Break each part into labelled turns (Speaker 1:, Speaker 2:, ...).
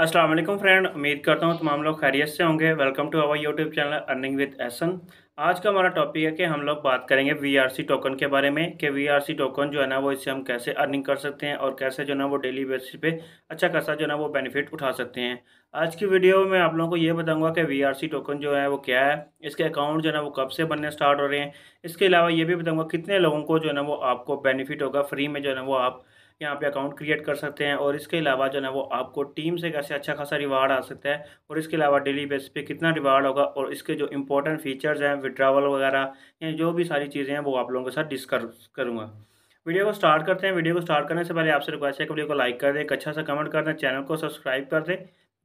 Speaker 1: अस्सलाम वालेकुम फ्रेंड उम्मीद करता हूँ तमाम लोग खैरियत से होंगे welcome to our YouTube channel earning with Ahsan आज का हमारा टॉपिक है कि हम लोग बात करेंगे वीआरसी टोकन के बारे में कि वीआरसी टोकन जो है ना वो इससे हम कैसे अर्निंग कर सकते हैं और कैसे जो है ना वो डेली बेसिस पे अच्छा खासा जो है ना वो बेनिफिट उठा सकते हैं आज की वीडियो में आप लोगों को ये बताऊंगा कि सी टोकन जो है वो क्या है इसके अकाउंट जो है ना वो कब से बनने स्टार्ट हो रहे हैं इसके अलावा ये भी बताऊँगा कितने लोगों को जो है ना वो आपको बेनिफिट होगा फ्री में जो है ना वो आप यहाँ पे अकाउंट क्रिएट कर सकते हैं और इसके अलावा जो है वो आपको टीम से कैसे अच्छा खासा रिवार्ड आ सकता है और इसके अलावा डेली बेस पे कितना रिवार्ड होगा और इसके जो इंपॉर्टेंट फीचर्स हैं विड्रावल वगैरह या जो भी सारी चीज़ें हैं वो आप लोगों के साथ डिस्कस करूँगा वीडियो को स्टार्ट करते हैं वीडियो को स्टार्ट करने से पहले आपसे रिक्वेस्ट है कि वीडियो को लाइक कर दें एक अच्छा सा कमेंट कर दें चैनल को सब्सक्राइब कर दें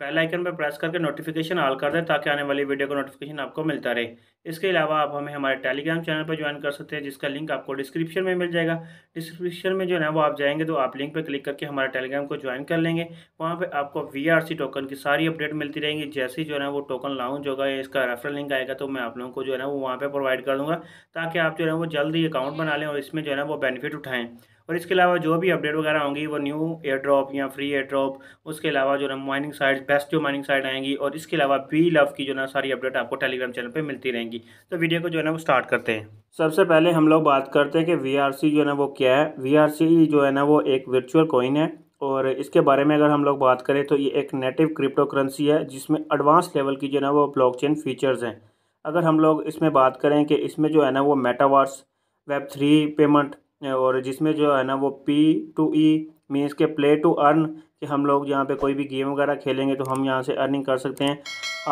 Speaker 1: बेल आइकन पर प्रेस करके नोटिफिकेशन ऑल कर दें ताकि आने वाली वीडियो का नोटिफिकेशन आपको मिलता रहे इसके अलावा आप हमें हमारे टेलीग्राम चैनल पर ज्वाइन कर सकते हैं जिसका लिंक आपको डिस्क्रिप्शन में मिल जाएगा डिस्क्रिप्शन में जो है ना वो आप जाएंगे तो आप लिंक पर क्लिक करके हमारे टेलीग्राम को ज्वाइन कर लेंगे वहाँ पर आपको वी टोकन की सारी अपडेट मिलती रहेंगी जैसे ही जो है ना वो टोकन लॉन्च होगा या इसका रेफरल लिंक आएगा तो मैं आप लोगों को जो है ना वो वहाँ पर प्रोवाइड कर दूँगा ताकि आप जो है वो जल्द ही अकाउंट बना लें और इसमें जो है वो बेनिफिट उठाएँ और इसके अलावा जो भी अपडेट वगैरह होंगी वो न्यू एयर ड्रॉप या फ्री एयर ड्रॉप उसके अलावा जो ना माइनिंग साइट बेस्ट जो माइनिंग साइट आएंगी और इसके अलावा बी लव की जो ना सारी अपडेट आपको टेलीग्राम चैनल पर मिलती रहेंगी तो वीडियो को जो है ना वो स्टार्ट करते हैं सबसे पहले हम लोग बात करते हैं कि वी जो है ना वो क्या है वी जो है ना वो एक वर्चुअल कोइन है और इसके बारे में अगर हम लोग बात करें तो ये एक नेटिव क्रिप्टो करेंसी है जिसमें एडवांस लेवल की जो है ना वो ब्लॉकचेन फीचर्स हैं अगर हम लोग इसमें बात करें कि इसमें जो है ना वो मेटावर्स वेब थ्री पेमेंट और जिसमें जो है ना वो पी टू ई मीन्स के प्ले टू अर्न कि हम लोग यहाँ पे कोई भी गेम वगैरह खेलेंगे तो हम यहाँ से अर्निंग कर सकते हैं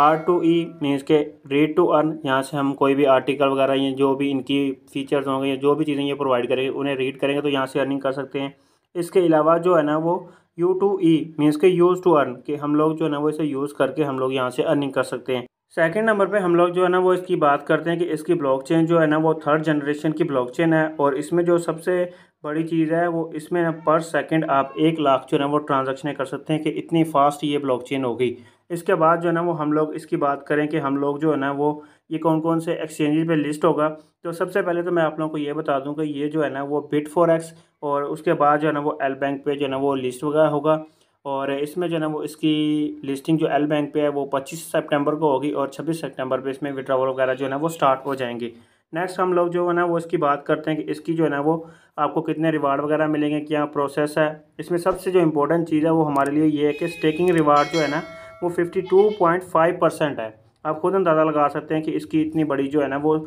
Speaker 1: आर टू ई मीन्स के रीड टू अर्न यहाँ से हम कोई भी आर्टिकल वगैरह या जो भी इनकी फीचर्स होंगे या जो भी चीज़ें ये प्रोवाइड करेंगे उन्हें रीड करेंगे तो यहाँ से अर्निंग कर सकते हैं इसके अलावा जो है ना वो यू टू ई मीन्स के यूज़ टू अर्न कि हम लोग जो है ना वो इसे यूज़ करके हम लोग यहाँ से अर्निंग कर सकते हैं सेकंड नंबर पे हम लोग जो है ना वो इसकी बात करते हैं कि इसकी ब्लॉकचेन जो है ना वो थर्ड जनरेशन की ब्लॉकचेन है और इसमें जो सबसे बड़ी चीज़ है वो इसमें ना पर सेकंड आप एक लाख जो है ना वो ट्रांजेक्शन कर सकते हैं कि इतनी फास्ट ये ब्लॉकचेन होगी इसके बाद जो है ना वो हम लोग इसकी बात करें कि हम लोग जो है ना वो ये कौन कौन से एक्सचेंजेस पे लिस्ट होगा तो सबसे पहले तो मैं आप लोगों को ये बता दूं कि ये जो है ना वो बिट फॉर एक्स और उसके बाद जो है ना वो एल बैंक पे जो है ना वो लिस्ट वगैरह होगा और इसमें जो है ना वो इसकी लिस्टिंग जो एल बैंक पे है वो 25 सितंबर को होगी और 26 सितंबर पे इसमें विड्रावल वगैरह जो है ना वो स्टार्ट हो जाएंगे नेक्स्ट हम लोग जो है ना वो इसकी बात करते हैं कि इसकी जो है ना वो आपको कितने रिवार्ड वगैरह मिलेंगे क्या प्रोसेस है इसमें सबसे जो इम्पोर्टेंट चीज़ है वो हमारे लिए ये है कि स्टेकिंग रिवार्ड जो है ना वो fifty two point five percent है आप खुद अंदाज़ा लगा सकते हैं कि इसकी इतनी बड़ी जो है ना वो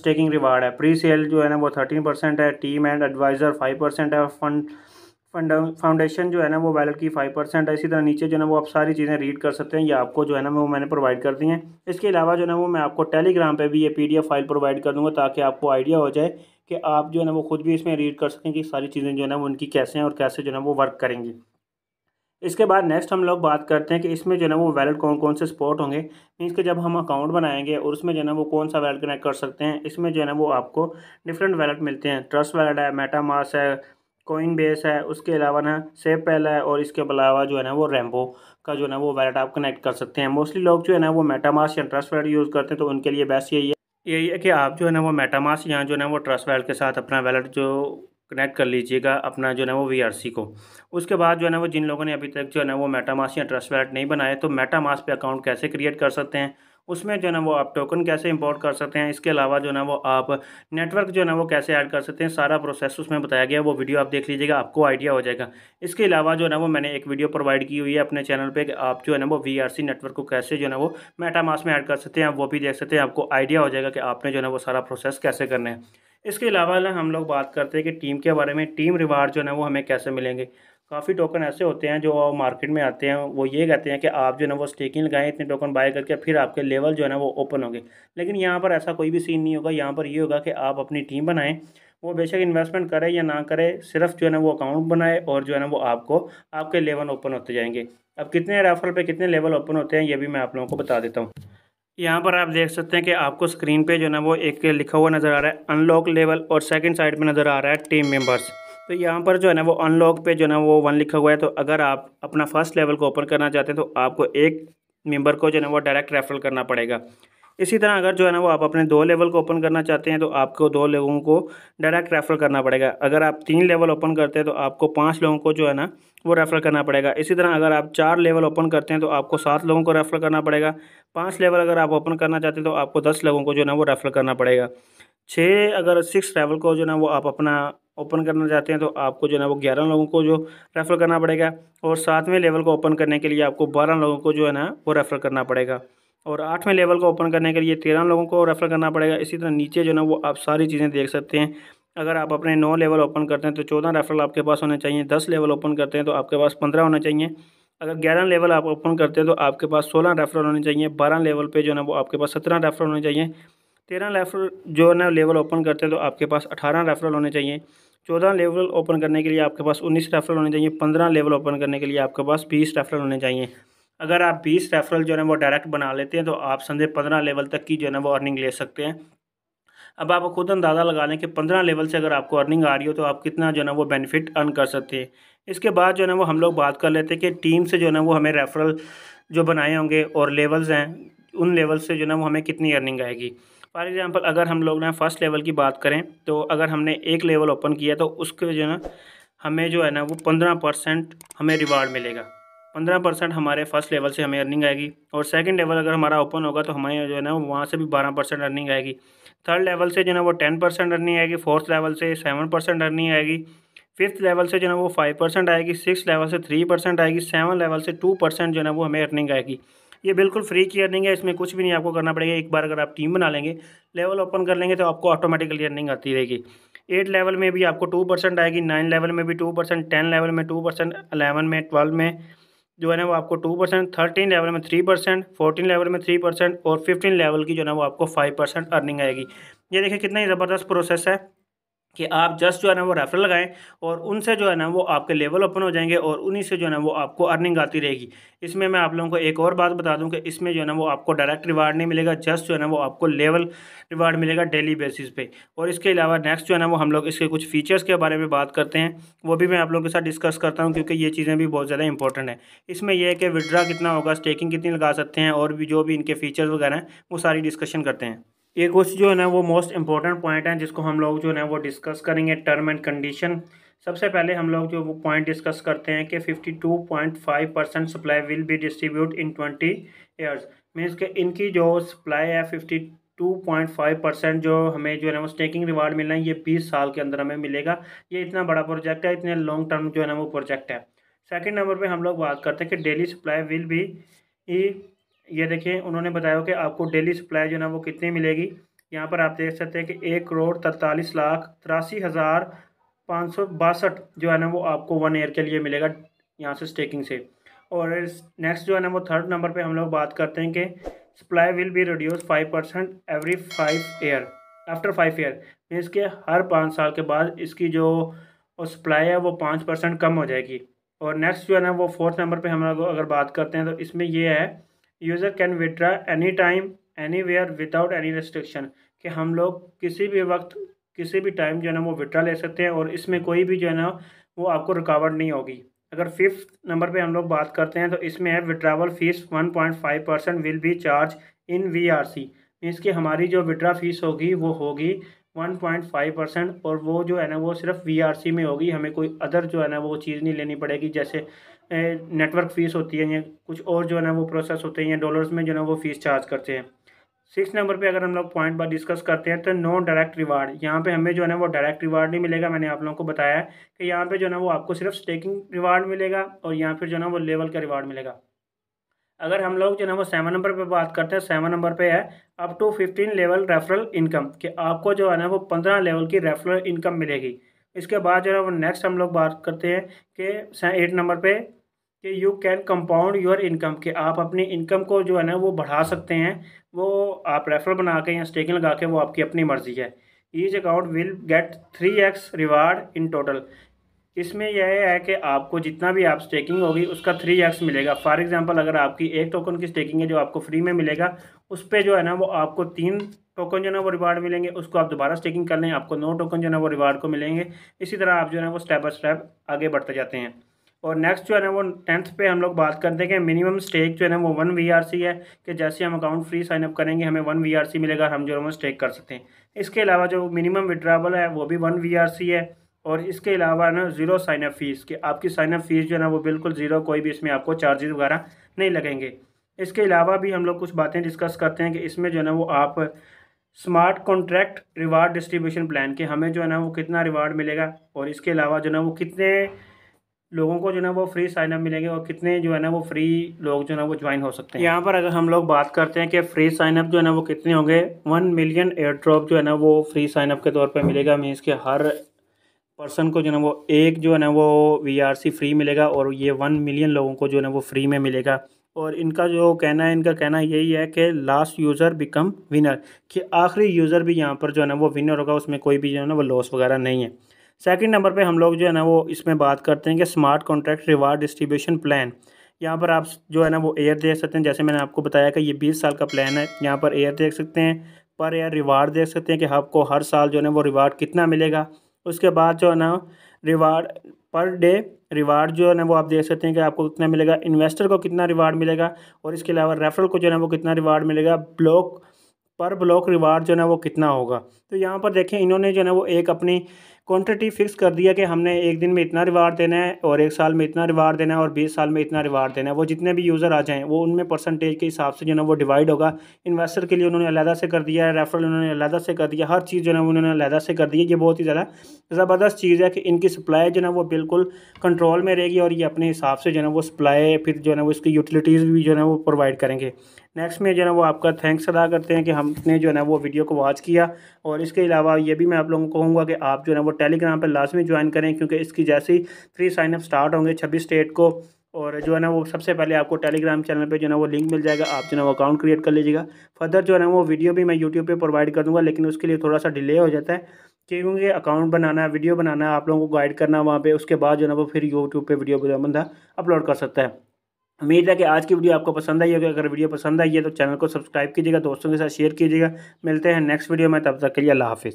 Speaker 1: स्टेकिंग रिवार्ड है प्री सेल जो है ना वो थर्टीन परसेंट है team and advisor five percent है फंड फंड फाउंडेशन जो है ना वो वैलेट की फाइव परसेंट है इसी तरह नीचे जो है ना वो आप सारी चीज़ें रीड कर सकते हैं या आपको जो है ना वो मैंने प्रोवाइड कर दी हैं इसके अलावा जो है ना वो मैं आपको टेलीग्राम पे भी ये पीडीएफ फाइल प्रोवाइड कर दूंगा ताकि आपको आइडिया हो जाए कि आप जो है ना वो खुद भी इसमें रीड कर सकें कि सारी चीज़ें जो है ना वो उनकी कैसे हैं और कैसे जो है ना वो वर्क करेंगी इसके बाद नेक्स्ट हम लोग बात करते हैं कि इसमें जो है ना वो वैलेट कौन कौन से स्पोर्ट होंगे मीन्स के जब हम अकाउंट बनाएंगे और उसमें जो है ना वो कौन सा वैलेट कनेक्ट कर सकते हैं इसमें जो है ना वो आपको डिफरेंट वैलेट मिलते हैं ट्रस्ट वैलेट है मेटामास है कोइन बेस है उसके अलावा ना सेब पहला है और इसके अलावा जो है ना वो रैम्बो का जो है ना वो वैलेट आप कनेक्ट कर सकते हैं मोस्टली लोग जो है ना वो मेटामास या ट्रस्ट वैलेट यूज़ करते हैं तो उनके लिए बेस्ट यही है यही है कि आप जो है ना वो मेटामास या जो है ना वो ट्रस्ट वैलेट के साथ अपना वैलेट जो कनेक्ट कर लीजिएगा अपना जो है ना वो वी को उसके बाद जो है ना वो जिन लोगों ने अभी तक जो है ना वो मेटामास या ट्रस्ट वैलेट नहीं बनाए तो मेटामास पर अकाउंट कैसे क्रिएट कर सकते हैं उसमें जो है ना वो आप टोकन कैसे इंपोर्ट कर सकते हैं इसके अलावा जो है ना वो आप नेटवर्क जो है ना वो कैसे ऐड कर सकते हैं सारा प्रोसेस उसमें बताया गया वो वीडियो आप देख लीजिएगा आपको आइडिया हो जाएगा इसके अलावा जो है ना वो मैंने एक वीडियो प्रोवाइड की हुई है अपने चैनल पर आप जो है ना वो वी नेटवर्क को कैसे जो है ना वो मेटामास में ऐड कर सकते हैं वो भी देख सकते हैं आपको आइडिया हो जाएगा कि आपने जो है ना वो सारा प्रोसेस कैसे करना है इसके अलावा हम लोग बात करते हैं कि टीम के बारे में टीम रिवार्ड जो है वो हमें कैसे मिलेंगे काफ़ी टोकन ऐसे होते हैं जो मार्केट में आते हैं वो ये कहते हैं कि आप जो है ना वो स्टेकिंग लगाएं इतने टोकन बाय करके फिर आपके लेवल जो है ना वो ओपन होंगे लेकिन यहाँ पर ऐसा कोई भी सीन नहीं होगा यहाँ पर ये होगा कि आप अपनी टीम बनाएं वो बेशक इन्वेस्टमेंट करें या ना करें सिर्फ जो है ना वो अकाउंट बनाए और जो है ना वो आपको आपके लेवल ओपन होते जाएंगे अब कितने रेफर पर कितने लेवल ओपन होते हैं ये भी मैं आप लोगों को बता देता हूँ यहाँ पर आप देख सकते हैं कि आपको स्क्रीन पर जो है ना वो एक लिखा हुआ नज़र आ रहा है अनलॉक लेवल और सेकेंड साइड पर नज़र आ रहा है टीम मेम्बर्स तो यहाँ पर जो है ना वो अनलॉक पे जो है ना वो वन लिखा हुआ है तो अगर आप अपना फर्स्ट लेवल को ओपन करना चाहते हैं तो आपको एक मेंबर को जो है ना वो डायरेक्ट रेफरल करना पड़ेगा इसी तरह अगर जो है ना वो आप अपने दो लेवल को ओपन करना चाहते हैं तो आपको दो लोगों को डायरेक्ट रेफर करना पड़ेगा अगर आप तीन लेवल ओपन करते हैं तो आपको पाँच लोगों को जो है ना वो रेफ़र करना पड़ेगा इसी तरह अगर आप चार लेवल ओपन करते हैं तो आपको सात लोगों को रेफ़र करना पड़ेगा पाँच लेवल अगर आप ओपन करना चाहते हैं तो आपको दस लोगों को जो है ना वो रेफ़र करना पड़ेगा छः अगर सिक्स लेवल को जो है ना वो आप अपना ओपन करना चाहते हैं तो आपको जो है ना वो ग्यारह लोगों को जो रेफ़र करना पड़ेगा और सातवें लेवल को ओपन करने के लिए आपको बारह लोगों को जो है ना वो रेफ़र करना पड़ेगा और आठवें लेवल को ओपन करने के लिए तेरह लोगों को रेफ़र करना पड़ेगा इसी तरह नीचे जो है ना वो आप सारी चीज़ें देख सकते हैं अगर आप अपने नौ लेवल ओपन करते हैं तो चौदह रेफरल आपके पास होने चाहिए दस लेवल ओपन करते हैं तो आपके पास पंद्रह होने चाहिए अगर ग्यारह लेवल आप ओपन करते हैं तो आपके पास सोलह रेफरल होने चाहिए बारह लेवल पे जो है ना वो आपके पास सत्रह रेफरल होने चाहिए तेरह रेफरल जो है ना लेवल ओपन करते हैं तो आपके पास अठारह रेफरल होने चाहिए चौदह लेवल ओपन करने के लिए आपके पास उन्नीस रेफरल होने चाहिए पंद्रह लेवल ओपन करने के लिए आपके पास बीस रेफरल होने चाहिए अगर आप बीस रेफरल जो है वो डायरेक्ट बना लेते हैं तो आप समझे पंद्रह लेवल तक की जो है ना वो अर्निंग ले सकते हैं अब आप खुद अंदाज़ा लगा लें कि पंद्रह लेवल से अगर आपको अर्निंग आ रही हो तो आप कितना जो है ना वो बेनिफिट अर्न कर सकते हैं इसके बाद जो है ना वो हम लोग बात कर लेते हैं कि टीम से जो है ना वो हमें रेफरल जो बनाए होंगे और लेवल्स हैं उन लेवल से जो है ना वो हमें कितनी अर्निंग आएगी फॉर एग्ज़ाम्पल अगर हम लोग ना फर्स्ट लेवल की बात करें तो अगर हमने एक लेवल ओपन किया तो उसके जो ना हमें जो है ना वो पंद्रह परसेंट हमें रिवार्ड मिलेगा पंद्रह परसेंट हमारे फर्स्ट लेवल से हमें अर्निंग आएगी और सेकंड लेवल अगर हमारा ओपन होगा तो हमें जो है ना वहाँ से भी बारह परसेंट अर्निंग आएगी थर्ड लेवल से जो है ना वो टेन परसेंट अर्निंग आएगी फोर्थ लेवल से सेवन परसेंट अर्निंग आएगी फिफ्थ लेवल से जो है ना वो फाइव परसेंट आएगी सिक्स लेवल से थ्री परसेंट आएगी सेवन लेवल से टू परसेंट जो है ना वो हमें अर्निंग आएगी ये बिल्कुल फ्री की अर्निंग है इसमें कुछ भी नहीं आपको करना पड़ेगा एक बार अगर आप टीम बना लेंगे लेवल ओपन कर लेंगे तो आपको ऑटोमेटिकली अर्निंग आती रहेगी एट लेवल में भी आपको टू परसेंट आएगी नाइन लेवल में भी टू परसेंट टेन लेवल में टू परसेंट अलेवन में ट्वेल्व में जो है ना वो आपको टू परसेंट थर्टीन लेवल में थ्री परसेंट फोर्टीन लेवल में थ्री परसेंट और फिफ्टीन लेवल की जो है ना वो आपको फाइव परसेंट अर्निंग आएगी ये देखिए कितना ही ज़बरदस्त प्रोसेस है कि आप जस्ट जो है ना वो रेफर लगाएं और उनसे जो है ना वो आपके लेवल ओपन हो जाएंगे और उन्हीं से जो है ना वो आपको अर्निंग आती रहेगी इसमें मैं आप लोगों को एक और बात बता दूं कि इसमें जो है ना वो आपको डायरेक्ट रिवार्ड नहीं मिलेगा जस्ट जो है ना वो आपको लेवल रिवार्ड मिलेगा डेली बेसिस पे और इसके अलावा नेक्स्ट जो है ना वो हम लोग इसके कुछ फीचर्स के बारे में बात करते हैं वो भी मैं आप लोगों के साथ डिस्कस करता हूँ क्योंकि ये चीज़ें भी बहुत ज़्यादा इंपॉर्टेंट है इसमें यह है कि विड्रा कितना होगा स्टेकिंग कितनी लगा सकते हैं और भी जो भी इनके फीचर्स वगैरह हैं वो सारी डिस्कशन करते हैं ये कुछ जो है ना वो मोस्ट इंपॉर्टेंट पॉइंट हैं जिसको हम लोग जो है ना वो डिस्कस करेंगे टर्म एंड कंडीशन सबसे पहले हम लोग जो वो पॉइंट डिस्कस करते हैं कि 52.5 percent supply will be distribute in 20 years means के इनकी जो सप्लाई है 52.5 परसेंट जो हमें जो है ना वो स्टेकिंग रिवार्ड मिलना है ये 20 साल के अंदर हमें मिलेगा ये इतना बड़ा प्रोजेक्ट है इतने लॉन्ग टर्म जो है ना वो प्रोजेक्ट है सेकेंड नंबर पर हम लोग बात करते हैं कि डेली सप्लाई विल बी ये देखिए उन्होंने बताया कि आपको डेली सप्लाई जो है ना वो कितनी मिलेगी यहाँ पर आप देख सकते हैं कि एक करोड़ तरतालीस लाख तिरासी हज़ार पाँच सौ बासठ जो है ना वो आपको वन ईयर के लिए मिलेगा यहाँ से स्टेकिंग से और नेक्स्ट जो है ना वो थर्ड नंबर पे हम लोग बात करते हैं कि supply will be reduce five percent every five year after five year means के हर पाँच साल के बाद इसकी जो सप्लाई है वो पाँच परसेंट कम हो जाएगी और नेक्स्ट जो है ना वो फोर्थ नंबर पे हम लोग अगर बात करते हैं तो इसमें यह है user can withdraw any time anywhere without any restriction कि हम लोग किसी भी वक्त किसी भी टाइम जो है ना वो विड्रा ले सकते हैं और इसमें कोई भी जो है ना वो आपको रुकावट नहीं होगी अगर फिफ्थ नंबर पे हम लोग बात करते हैं तो इसमें है withdrawal fees one point five percent will be charge in V R C means कि हमारी जो विड्रा फीस होगी वो होगी वन पॉइंट फाइव परसेंट और वो जो है ना वो सिर्फ वी आर सी में होगी हमें कोई अदर जो है ना वो चीज़ नहीं लेनी पड़ेगी जैसे नेटवर्क फ़ीस होती है या कुछ और जो है ना वो प्रोसेस होते हैं या डॉलर्स में जो है ना वो फ़ीस चार्ज करते हैं सिक्स नंबर पे अगर हम लोग पॉइंट बार डिस्कस करते हैं तो नो डायरेक्ट रिवार्ड यहाँ पे हमें जो है ना वो डायरेक्ट रिवार्ड नहीं मिलेगा मैंने आप लोगों को बताया कि यहाँ पे जो है ना वो आपको सिर्फ स्टेकिंग रिवार्ड मिलेगा और यहाँ फिर जो है ना वो लेवल का रिवार्ड मिलेगा अगर हम लोग जो है वो सेवन नंबर पे बात करते हैं सेवन नंबर पे है up to fifteen level referral income कि आपको जो है ना वो पंद्रह लेवल की रेफरल इनकम मिलेगी इसके बाद जो है वो नेक्स्ट हम लोग बात करते हैं कि एट नंबर पे कि you can compound your income कि आप अपनी इनकम को जो है ना वो बढ़ा सकते हैं वो आप रेफरल बना के या स्टेकिंग लगा के वो आपकी अपनी मर्ज़ी है each account will get three X reward in total इसमें यह है कि आपको जितना भी आप स्टेकिंग होगी उसका थ्री एक्स मिलेगा फॉर एग्जांपल अगर आपकी एक टोकन की स्टेकिंग है जो आपको फ्री में मिलेगा उस पर जो है ना वो आपको तीन टोकन जो है ना वो रिवार्ड मिलेंगे उसको आप दोबारा स्टेकिंग कर लें आपको नौ टोकन जो है ना वो रिवार्ड को मिलेंगे इसी तरह आप जो है ना वो स्टेप बाई स्टेप आगे बढ़ते जाते हैं और नेक्स्ट जो है ना वो टेंथ पे हम लोग बात करते हैं कि मिनिमम स्टेक जो है ना वो वन वीआरसी है कि जैसे हम अकाउंट फ्री साइन अप करेंगे हमें वन वीआरसी मिलेगा हम जो है वो स्टेक कर सकते हैं इसके अलावा जो मिनिमम विड्रावल है वो भी वन वीआरसी है और इसके अलावा ना ज़ीरो साइन अप फ़ीस कि आपकी साइन अप फ़ीस जो है ना वो बिल्कुल ज़ीरो कोई भी इसमें आपको चार्जेस वगैरह नहीं लगेंगे इसके अलावा भी हम लोग कुछ बातें डिस्कस करते हैं कि इसमें जो है ना वो आप smart contract reward distribution plan के हमें जो है ना वो कितना रिवार्ड मिलेगा और इसके अलावा जो है ना वो कितने लोगों को जो है ना वो फ्री साइन अप मिलेंगे और कितने जो है ना वो फ्री लोग जो है ना वो ज्वाइन हो सकते हैं यहाँ पर अगर हम लोग बात करते हैं कि फ्री साइन अप जो है ना वो कितने होंगे वन मिलियन एयर ड्रॉप जो है ना वो फ्री साइन अप के तौर पर मिलेगा मीन्स के हर पर्सन को जो है वो एक जो है ना वो वीआरसी फ्री मिलेगा और ये वन मिलियन लोगों को जो है ना वो फ्री में मिलेगा और इनका जो कहना है इनका कहना यही है कि लास्ट यूज़र बिकम विनर कि आखिरी यूज़र भी यहाँ पर जो है ना वो विनर होगा उसमें कोई भी जो है ना वो लॉस वगैरह नहीं है सेकंड नंबर पे हम लोग जो है ना वो इसमें बात करते हैं कि smart contract reward distribution plan यहाँ पर आप जो है ना वो एयर देख सकते हैं जैसे मैंने आपको बताया कि ये बीस साल का प्लान है यहाँ पर एयर देख सकते हैं पर एयर रिवार्ड देख सकते हैं कि आपको हर साल जो है ना वो रिवार्ड कितना मिलेगा उसके बाद जो है ना रिवार्ड पर डे रिवार्ड जो है ना वो आप देख सकते हैं कि आपको कितना मिलेगा इन्वेस्टर को कितना रिवार्ड मिलेगा और इसके अलावा रेफरल को जो है ना वो कितना रिवार्ड मिलेगा ब्लॉक पर ब्लॉक रिवार्ड जो है ना वो कितना होगा तो यहाँ पर देखें इन्होंने जो है ना वो एक अपनी क्वांटिटी फिक्स कर दिया कि हमने एक दिन में इतना रिवार्ड देना है और एक साल में इतना रिवार्ड देना है और बीस साल में इतना रिवार्ड देना है वो जितने भी यूज़र आ जाएँ वो उनमें परसेंटेज के हिसाब से जो है वो डिवाइड होगा इन्वेस्टर के लिए उन्होंने अलहदा से कर दिया है रेफरल उन्होंने अलहदा से कर दिया हर चीज़ जो है उन्होंने अलहदा से कर दी है ये बहुत ही ज़्यादा ज़बरदस्त चीज़ है कि इनकी सप्लाई जो है वो बिल्कुल कंट्रोल में रहेगी और ये अपने हिसाब से जो है वो सप्लाई फिर जो है वो इसकी यूटिलिटीज़ भी जो है वो प्रोवाइड करेंगे नेक्स्ट में जो है वो आपका थैंक्स अदा करते हैं कि हमने जो है ना वो वीडियो को वॉच किया और इसके अलावा ये भी मैं आप लोगों को कहूँगा कि आप जो है वो टेलीग्राम पर लाजमी ज्वाइन करें क्योंकि इसकी जैसे ही फ्री साइनअप स्टार्ट होंगे छब्बीस डेट को और जो है ना वो सबसे पहले आपको टेलीग्राम चैनल पे जो है ना वो लिंक मिल जाएगा आप जो है वो अकाउंट क्रिएट कर लीजिएगा फर्दर जो है ना वो वीडियो भी मैं यूट्यूब पे प्रोवाइड कर दूंगा लेकिन उसके लिए थोड़ा सा डिले हो जाता है क्योंकि अकाउंट बनाना वीडियो बनाना आप लोगों को गाइड करना वहाँ पे उसके बाद जो है ना वो फिर यूट्यूब पर वीडियो बंदा अपलोड कर सकता है उम्मीद है कि आज की वीडियो आपको पसंद आई होगी अगर वीडियो पसंद आई है तो चैनल को सब्सक्राइब कीजिएगा दोस्तों के साथ शेयर कीजिएगा मिलते हैं नेक्स्ट वीडियो में तब तक के लिए अल्लाह हाफिज़